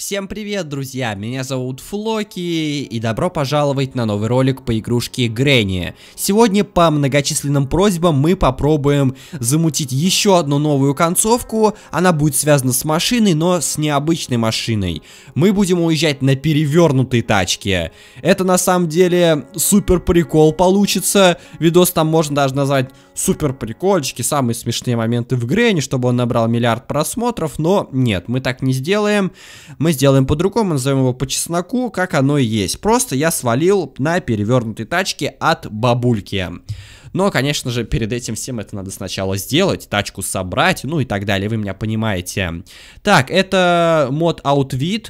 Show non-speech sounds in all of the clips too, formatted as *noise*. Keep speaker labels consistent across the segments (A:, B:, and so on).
A: Всем привет, друзья! Меня зовут Флоки, и добро пожаловать на новый ролик по игрушке Грэнни. Сегодня по многочисленным просьбам мы попробуем замутить еще одну новую концовку. Она будет связана с машиной, но с необычной машиной. Мы будем уезжать на перевернутой тачке. Это на самом деле супер прикол получится. Видос там можно даже назвать супер прикольчики, самые смешные моменты в Грэнни, чтобы он набрал миллиард просмотров, но нет, мы так не сделаем. Мы сделаем по-другому, назовем его по чесноку, как оно и есть. Просто я свалил на перевернутой тачке от бабульки. Но, конечно же, перед этим всем это надо сначала сделать, тачку собрать, ну и так далее, вы меня понимаете. Так, это мод Outfit.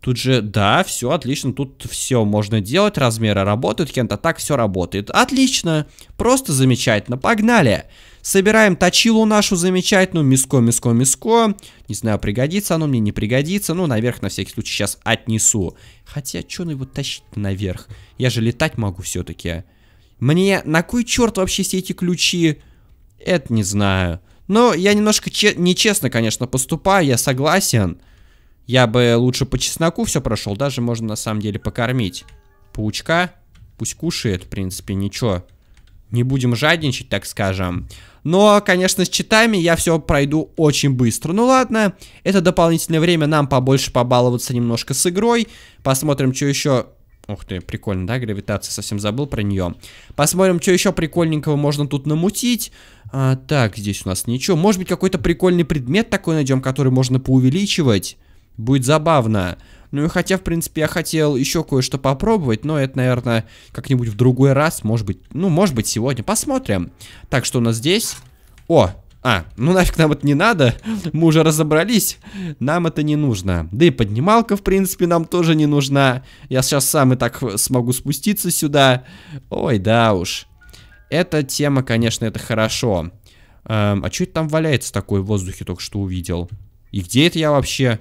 A: Тут же, да, все отлично, тут все можно делать, размеры работают, Кента, так все работает. Отлично, просто замечательно, погнали. Погнали. Собираем точилу нашу замечательную. Миско, миско, миско. Не знаю, пригодится оно мне, не пригодится. Ну, наверх на всякий случай сейчас отнесу. Хотя, что на его тащить наверх? Я же летать могу все-таки. Мне на кой черт вообще все эти ключи? Это не знаю. Но я немножко че нечестно, конечно, поступаю, я согласен. Я бы лучше по чесноку все прошел, даже можно на самом деле покормить. Паучка, пусть кушает, в принципе, ничего. Не будем жадничать, так скажем. Но, конечно, с читами я все пройду очень быстро. Ну ладно, это дополнительное время нам побольше побаловаться немножко с игрой. Посмотрим, что еще... Ух ты, прикольно, да? Гравитация, совсем забыл про нее. Посмотрим, что еще прикольненького можно тут намутить. А, так, здесь у нас ничего. Может быть, какой-то прикольный предмет такой найдем, который можно поувеличивать. Будет забавно. Ну и хотя, в принципе, я хотел еще кое-что попробовать, но это, наверное, как-нибудь в другой раз, может быть, ну, может быть, сегодня. Посмотрим. Так, что у нас здесь? О, а, ну нафиг нам это не надо, *laughs* мы уже разобрались, нам это не нужно. Да и поднималка, в принципе, нам тоже не нужна. Я сейчас сам и так смогу спуститься сюда. Ой, да уж. Эта тема, конечно, это хорошо. Эм, а что это там валяется такое в воздухе, только что увидел? И где это я вообще?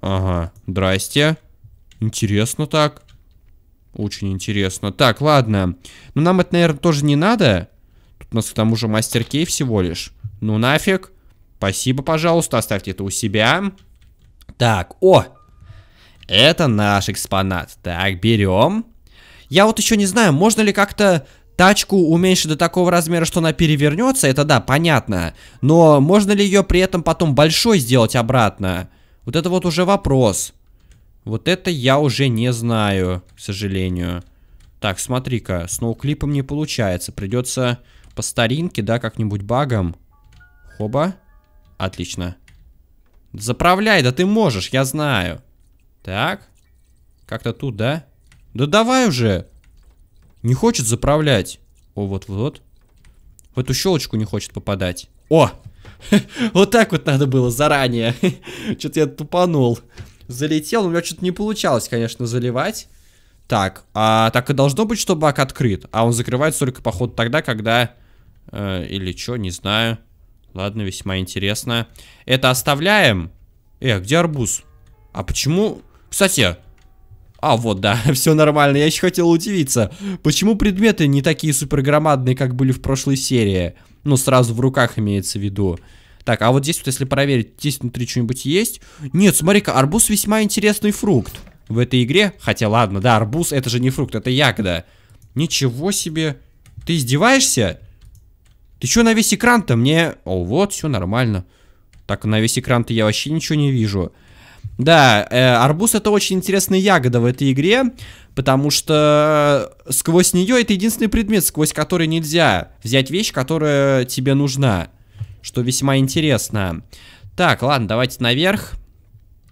A: Ага, здрасте. Интересно так. Очень интересно. Так, ладно. Ну, нам это, наверное, тоже не надо. Тут у нас, к тому же, мастер кей всего лишь. Ну, нафиг. Спасибо, пожалуйста. Оставьте это у себя. Так, о! Это наш экспонат. Так, берем. Я вот еще не знаю, можно ли как-то тачку уменьшить до такого размера, что она перевернется. Это да, понятно. Но можно ли ее при этом потом большой сделать обратно? Вот это вот уже вопрос. Вот это я уже не знаю, к сожалению. Так, смотри-ка, с ноуклипом не получается. Придется по старинке, да, как-нибудь багом. Хоба. Отлично. Заправляй, да ты можешь, я знаю. Так. Как-то тут, да? Да давай уже. Не хочет заправлять. О, вот-вот. В эту щелочку не хочет попадать. О! *laughs* Вот так вот надо было заранее. *laughs* Что-то я тупанул. Залетел, у меня что-то не получалось, конечно, заливать. Так, а так и должно быть, что бак открыт. А он закрывает только, походу, тогда, когда... Э, или что, не знаю. Ладно, весьма интересно. Это оставляем. Э, а где арбуз? А почему... Кстати, а, вот, да, *laughs* все нормально. Я еще хотел удивиться, почему предметы не такие супер громадные, как были в прошлой серии. Ну, сразу в руках имеется в виду. Так, а вот здесь вот, если проверить, здесь внутри что-нибудь есть? Нет, смотри-ка, арбуз весьма интересный фрукт в этой игре. Хотя, ладно, да, арбуз это же не фрукт, это ягода. Ничего себе. Ты издеваешься? Ты что на весь экран-то? Мне... О, вот, все нормально. Так, на весь экран-то я вообще ничего не вижу. Да, э, арбуз это очень интересная ягода в этой игре, потому что сквозь нее это единственный предмет, сквозь который нельзя взять вещь, которая тебе нужна, что весьма интересно. Так, ладно, давайте наверх.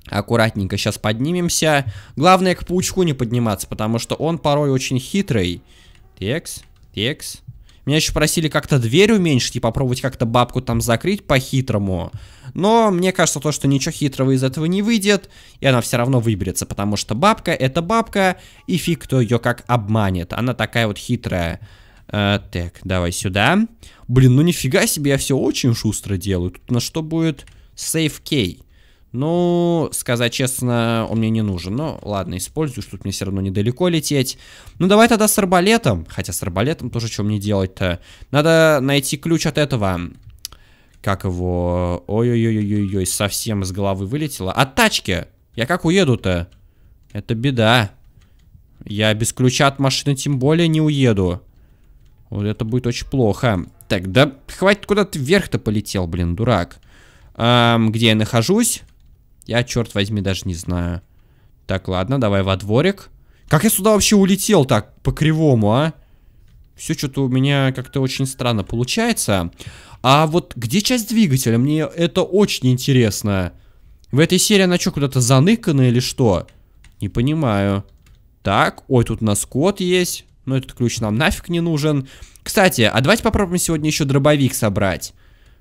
A: Аккуратненько сейчас поднимемся. Главное к паучку не подниматься, потому что он порой очень хитрый. Текс, текс. Меня еще просили как-то дверь уменьшить и попробовать как-то бабку там закрыть по-хитрому. Но мне кажется то, что ничего хитрого из этого не выйдет, и она все равно выберется, потому что бабка это бабка, и фиг кто ее как обманет. Она такая вот хитрая. Э, так, давай сюда. Блин, ну нифига себе, я все очень шустро делаю. Тут на что будет сейф кей? Ну, сказать честно, он мне не нужен. Но ну, ладно, использую, что тут мне все равно недалеко лететь. Ну, давай тогда с арбалетом. Хотя с арбалетом тоже что мне делать-то? Надо найти ключ от этого. Как его... Ой-ой-ой-ой-ой, совсем из головы вылетело. От тачки! Я как уеду-то? Это беда. Я без ключа от машины тем более не уеду. Вот это будет очень плохо. Так, да хватит куда то вверх-то полетел, блин, дурак. Эм, где я нахожусь? Я, черт возьми, даже не знаю. Так, ладно, давай во дворик. Как я сюда вообще улетел так, по-кривому, а? Все что-то у меня как-то очень странно получается. А вот где часть двигателя? Мне это очень интересно. В этой серии она что, куда-то заныкана или что? Не понимаю. Так, ой, тут у нас код есть. Но ну, этот ключ нам нафиг не нужен. Кстати, а давайте попробуем сегодня еще дробовик собрать.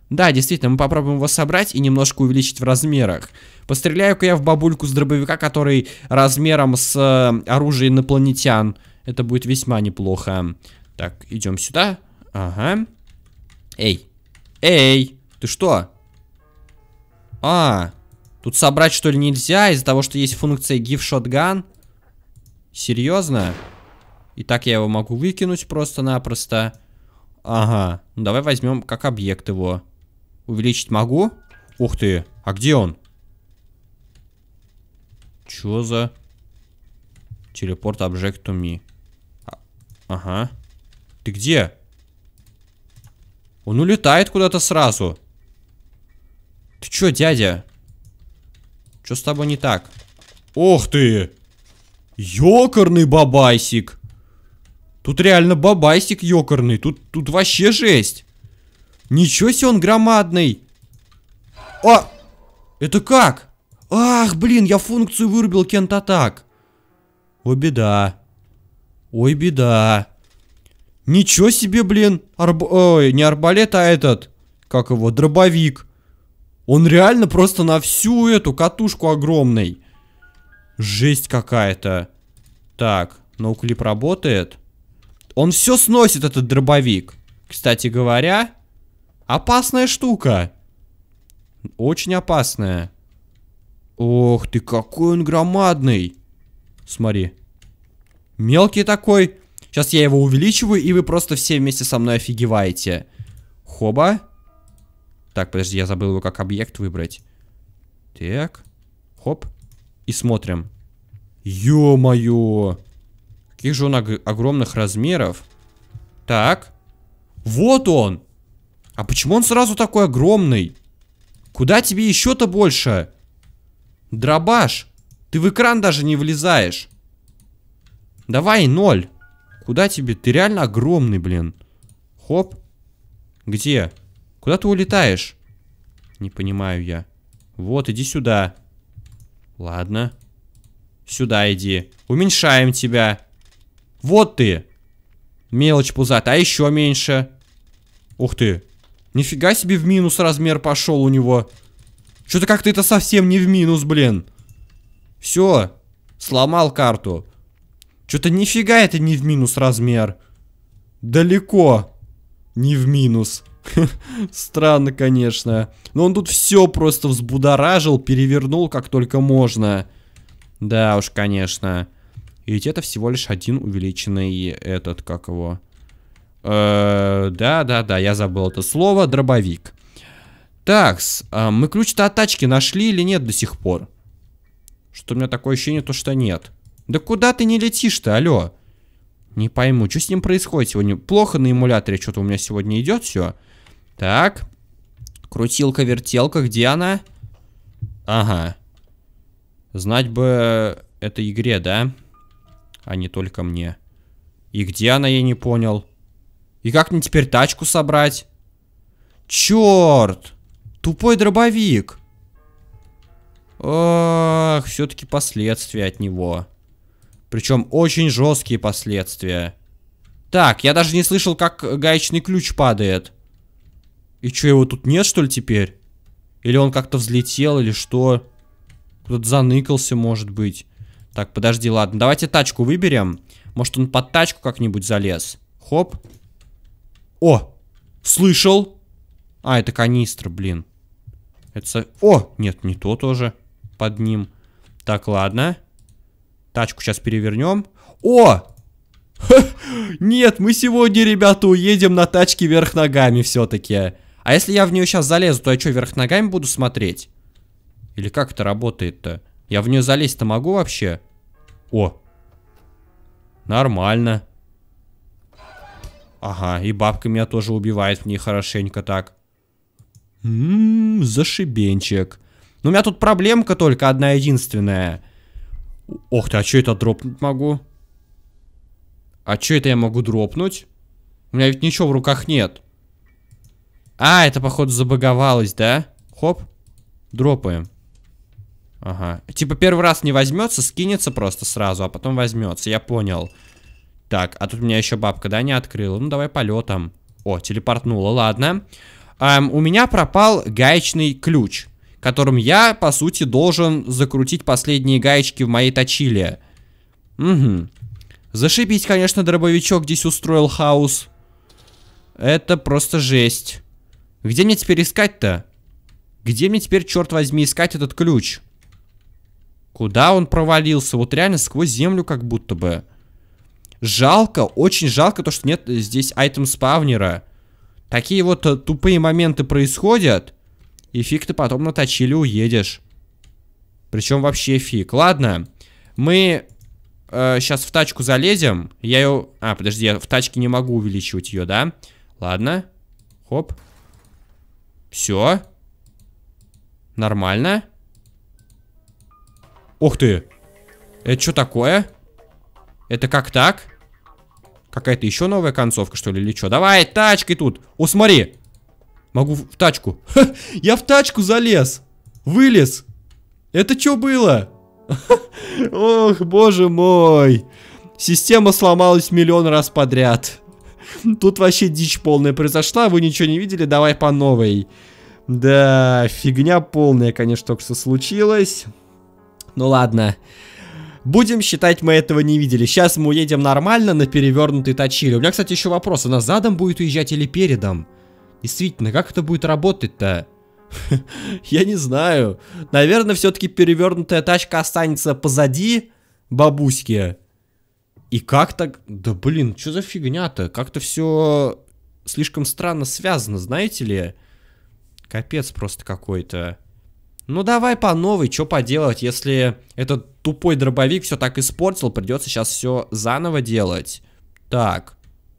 A: Да, действительно, мы попробуем его собрать и немножко увеличить в размерах. Постреляю-ка я в бабульку с дробовика, который размером с э, оружие инопланетян. Это будет весьма неплохо. Так, идем сюда. Ага. Эй. Эй, ты что? А, тут собрать что ли нельзя из-за того, что есть функция Give Shotgun? Серьезно? И так я его могу выкинуть просто-напросто. Ага, ну давай возьмем как объект его. Увеличить могу? Ух ты, а где он? Чё за... Телепорт Object to Me. А, ага. Ты где? Он улетает куда-то сразу. Ты чё, дядя? Чё с тобой не так? Ох ты! Ёкарный бабайсик! Тут реально бабайсик ёкарный. Тут, тут вообще жесть. Ничего себе он громадный. О, а, Это как? Ах, блин, я функцию вырубил кент-атак. О, беда. Ой, беда. Ничего себе, блин. Арб... Ой, не арбалет, а этот. Как его? Дробовик. Он реально просто на всю эту катушку огромный. Жесть какая-то. Так, ноуклип работает. Он все сносит, этот дробовик. Кстати говоря, Опасная штука. Очень опасная. Ох ты, какой он громадный. Смотри. Мелкий такой. Сейчас я его увеличиваю, и вы просто все вместе со мной офигеваете. Хоба. Так, подожди, я забыл его как объект выбрать. Так. Хоп. И смотрим. Ё-моё. Каких же он огромных размеров. Так. Вот он. А почему он сразу такой огромный? Куда тебе еще-то больше? Дробаш, ты в экран даже не влезаешь. Давай, ноль. Куда тебе? Ты реально огромный, блин. Хоп. Где? Куда ты улетаешь? Не понимаю я. Вот, иди сюда. Ладно. Сюда иди. Уменьшаем тебя. Вот ты. Мелочь пузата. А еще меньше. Ух ты. Нифига себе в минус размер пошел у него. Что-то как-то это совсем не в минус, блин. Все, сломал карту. Что-то нифига это не в минус размер. Далеко не в минус. *laughs* Странно, конечно. Но он тут все просто взбудоражил, перевернул как только можно. Да уж, конечно. И ведь это всего лишь один увеличенный этот, как его... Да-да-да, э, я забыл это слово, дробовик. Так, а мы ключ-то от тачки нашли или нет до сих пор? Что у меня такое ощущение, то что нет. Да куда ты не летишь-то, алло? Не пойму, что с ним происходит сегодня? Плохо на эмуляторе что-то у меня сегодня идет все. Так. Крутилка-вертелка, где она? Ага. Знать бы этой игре, да? А не только мне. И где она, я не понял. И как мне теперь тачку собрать? Черт! Тупой дробовик. Ох, все-таки последствия от него. Причем очень жесткие последствия. Так, я даже не слышал, как гаечный ключ падает. И что, его тут нет, что ли, теперь? Или он как-то взлетел, или что? Кто-то заныкался, может быть. Так, подожди, ладно. Давайте тачку выберем. Может, он под тачку как-нибудь залез. Хоп. О! Слышал! А, это канистра, блин. Это... Со... О! Нет, не то тоже под ним. Так, ладно. Тачку сейчас перевернем. О! *laughs* Нет, мы сегодня, ребята, уедем на тачке вверх ногами все-таки. А если я в нее сейчас залезу, то я что, вверх ногами буду смотреть? Или как это работает-то? Я в нее залезть-то могу вообще? О! Нормально. Ага, и бабка меня тоже убивает в ней хорошенько так. Ммм, зашибенчик. Но ну, у меня тут проблемка только одна единственная. Ох ты, а что это дропнуть могу? А что это я могу дропнуть? У меня ведь ничего в руках нет. А, это, походу, забаговалось, да? Хоп. Дропаем. Ага. Типа первый раз не возьмется, скинется просто сразу, а потом возьмется. Я понял. Так, а тут у меня еще бабка, да, не открыла. Ну, давай полетом. О, телепортнула, ладно. Эм, у меня пропал гаечный ключ, которым я, по сути, должен закрутить последние гаечки в моей точиле. Угу. Зашибись, конечно, дробовичок здесь устроил хаос. Это просто жесть. Где мне теперь искать-то? Где мне теперь, черт возьми, искать этот ключ? Куда он провалился? Вот реально сквозь землю как будто бы. Жалко, очень жалко то, что нет здесь айтем-спавнера. Такие вот э, тупые моменты происходят. И фиг ты потом наточили уедешь. Причем вообще фиг. Ладно, мы э, сейчас в тачку залезем. Я ее... А, подожди, я в тачке не могу увеличивать ее, да? Ладно. Хоп. Все. Нормально. Ух ты. Это что такое? Это как так? Какая-то еще новая концовка, что ли, или что? Давай, тачкой тут. О, смотри. Могу в тачку. Ха, я в тачку залез. Вылез. Это что было? *laughs* Ох, боже мой. Система сломалась миллион раз подряд. Тут вообще дичь полная произошла, вы ничего не видели, давай по новой. Да, фигня полная, конечно, только что случилось. Ну ладно. Ладно. Будем считать, мы этого не видели. Сейчас мы уедем нормально на перевернутый тачили. У меня, кстати, еще вопрос. Она задом будет уезжать или передом? Действительно, как это будет работать-то? *laughs* Я не знаю. Наверное, все-таки перевернутая тачка останется позади бабуськи. И как так... Да блин, что за фигня-то? Как-то все слишком странно связано, знаете ли? Капец просто какой-то. Ну давай по новой, что поделать, если этот тупой дробовик все так испортил, придется сейчас все заново делать. Так.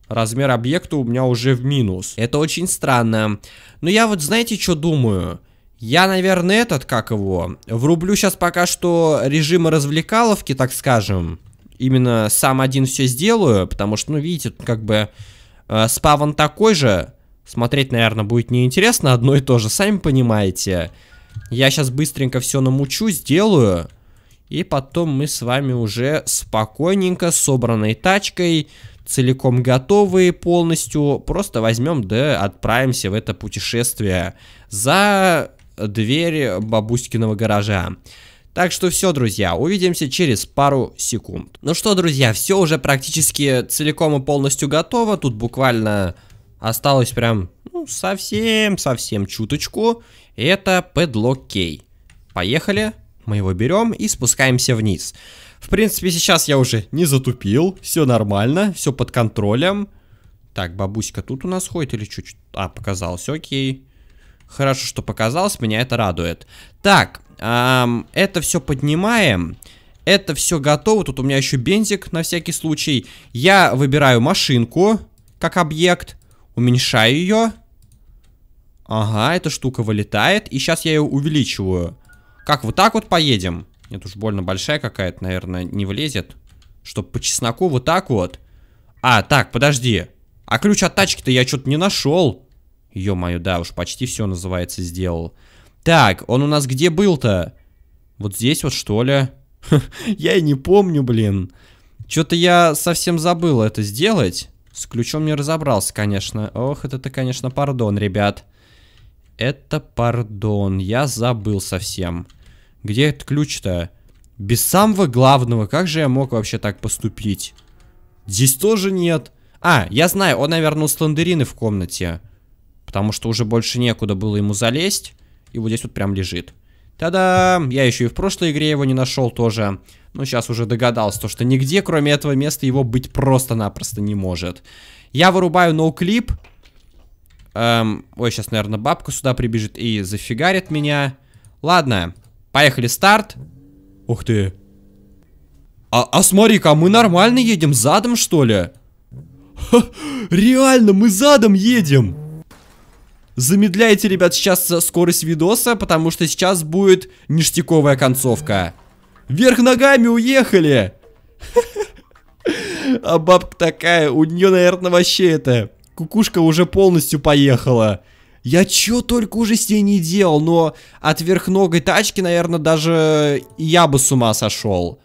A: Размер объекта у меня уже в минус. Это очень странно. Но я вот знаете, что думаю? Я, наверное, этот, как его, врублю сейчас пока что режим развлекаловки, так скажем. Именно сам один все сделаю, потому что, ну, видите, тут как бы э, спаван такой же. Смотреть, наверное, будет неинтересно, одно и то же, сами понимаете. Я сейчас быстренько все намучу, сделаю. И потом мы с вами уже спокойненько, собранной тачкой, целиком готовые полностью, просто возьмем да отправимся в это путешествие за дверь бабуськиного гаража. Так что все, друзья, увидимся через пару секунд. Ну что, друзья, все уже практически целиком и полностью готово. Тут буквально осталось прям ну, совсем-совсем чуточку. Это Padlock Key. Поехали. Поехали мы его берем и спускаемся вниз. В принципе, сейчас я уже не затупил, все нормально, все под контролем. Так, бабуська тут у нас ходит или чуть-чуть? А, показался, окей. Хорошо, что показалось, меня это радует. Так, эм, это все поднимаем. Это все готово. Тут у меня еще бензик на всякий случай. Я выбираю машинку как объект. Уменьшаю ее. Ага, эта штука вылетает. И сейчас я ее увеличиваю. Как, вот так вот поедем? Нет, уж больно большая какая-то, наверное, не влезет. Чтоб по чесноку вот так вот. А, так, подожди. А ключ от тачки-то я что-то не нашел. Ё-моё, да, уж почти все называется сделал. Так, он у нас где был-то? Вот здесь вот, что ли? *laughs* Я и не помню, блин. Что-то я совсем забыл это сделать. С ключом не разобрался, конечно. Ох, это-то, конечно, пардон, ребят. Это пардон, я забыл совсем. Где этот ключ-то? Без самого главного, как же я мог вообще так поступить? Здесь тоже нет. А, я знаю, он, наверное, у сландерины в комнате. Потому что уже больше некуда было ему залезть. И вот здесь вот прям лежит. Та-дам! Я еще и в прошлой игре его не нашел тоже. Но ну, сейчас уже догадался, то, что нигде, кроме этого места, его быть просто-напросто не может. Я вырубаю ноуклип. Эм, ой, сейчас, наверное, бабка сюда прибежит и зафигарит меня. Ладно. Поехали, старт. Ух ты. А, а смотри-ка, мы нормально едем задом, что ли? Ха, реально, мы задом едем. Замедляйте, ребят, сейчас скорость видоса, потому что сейчас будет ништяковая концовка. Вверх ногами уехали. *laughs* А бабка такая, у нее, наверное, вообще это... Кукушка уже полностью поехала. Я чё только уже с ней не делал, но от верхногой тачки, наверное, даже я бы с ума сошел.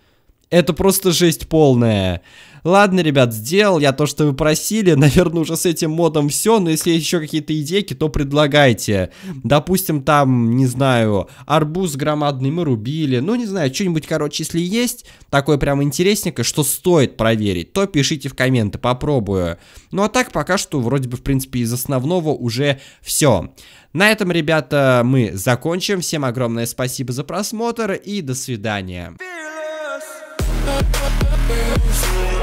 A: Это просто жесть полная. Ладно, ребят, сделал я то, что вы просили. *laughs* Наверное, уже с этим модом все. Но если есть еще какие-то идейки, то предлагайте. Допустим, там, не знаю, арбуз громадный мы рубили. Ну, не знаю, что-нибудь, короче, если есть такое прям интересненькое, что стоит проверить, то пишите в комменты, попробую. Ну, а так пока что вроде бы, в принципе, из основного уже все. На этом, ребята, мы закончим. Всем огромное спасибо за просмотр и до свидания. Fearless.